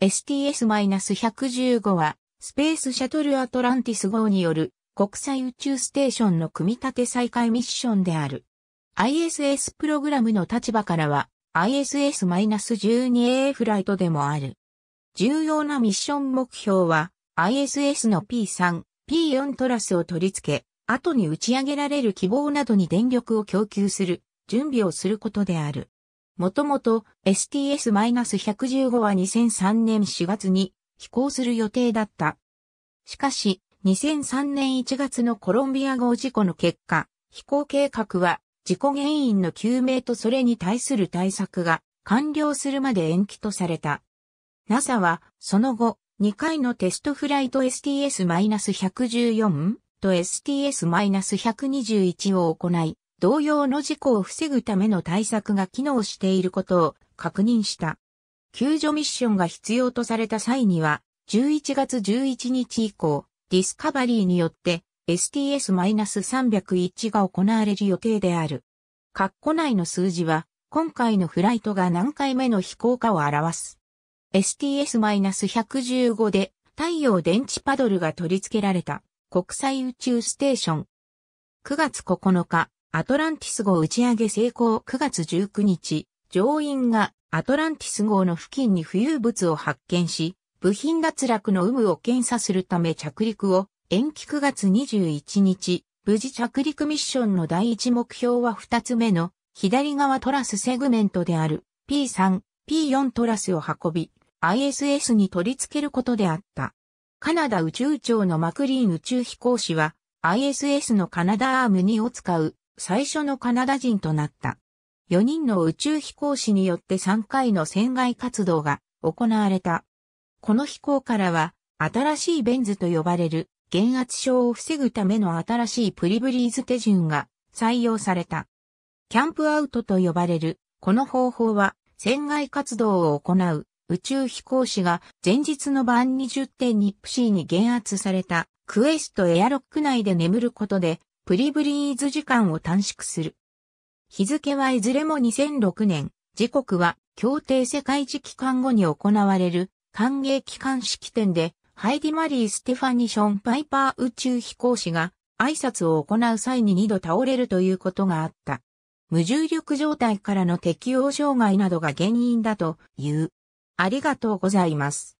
STS-115 は、スペースシャトルアトランティス号による国際宇宙ステーションの組み立て再開ミッションである。ISS プログラムの立場からは ISS-12A フライトでもある。重要なミッション目標は ISS の P3、P4 トラスを取り付け、後に打ち上げられる希望などに電力を供給する、準備をすることである。もともと STS-115 は2003年4月に飛行する予定だった。しかし、2003年1月のコロンビア号事故の結果、飛行計画は事故原因の究明とそれに対する対策が完了するまで延期とされた。NASA はその後2回のテストフライト STS-114 と STS-121 を行い、同様の事故を防ぐための対策が機能していることを確認した。救助ミッションが必要とされた際には、11月11日以降、ディスカバリーによって STS-301 が行われる予定である。括弧内の数字は、今回のフライトが何回目の飛行かを表す。STS-115 で太陽電池パドルが取り付けられた国際宇宙ステーション。9月9日、アトランティス号打ち上げ成功9月19日、乗員がアトランティス号の付近に浮遊物を発見し、部品脱落の有無を検査するため着陸を延期9月21日、無事着陸ミッションの第一目標は2つ目の左側トラスセグメントである P3、P4 トラスを運び ISS に取り付けることであった。カナダ宇宙庁のマクリーン宇宙飛行士は ISS のカナダアーム2を使う最初のカナダ人となった。4人の宇宙飛行士によって3回の船外活動が行われた。この飛行からは、新しいベンズと呼ばれる減圧症を防ぐための新しいプリブリーズ手順が採用された。キャンプアウトと呼ばれる、この方法は、船外活動を行う宇宙飛行士が前日の晩20.2プシーに減圧されたクエストエアロック内で眠ることでプリブリーズ時間を短縮する。日付はいずれも2006年、時刻は協定世界一期間後に行われる歓迎期間式典で、ハイディ・マリー・ステファニション・パイパー宇宙飛行士が挨拶を行う際に2度倒れるということがあった。無重力状態からの適応障害などが原因だという。ありがとうございます。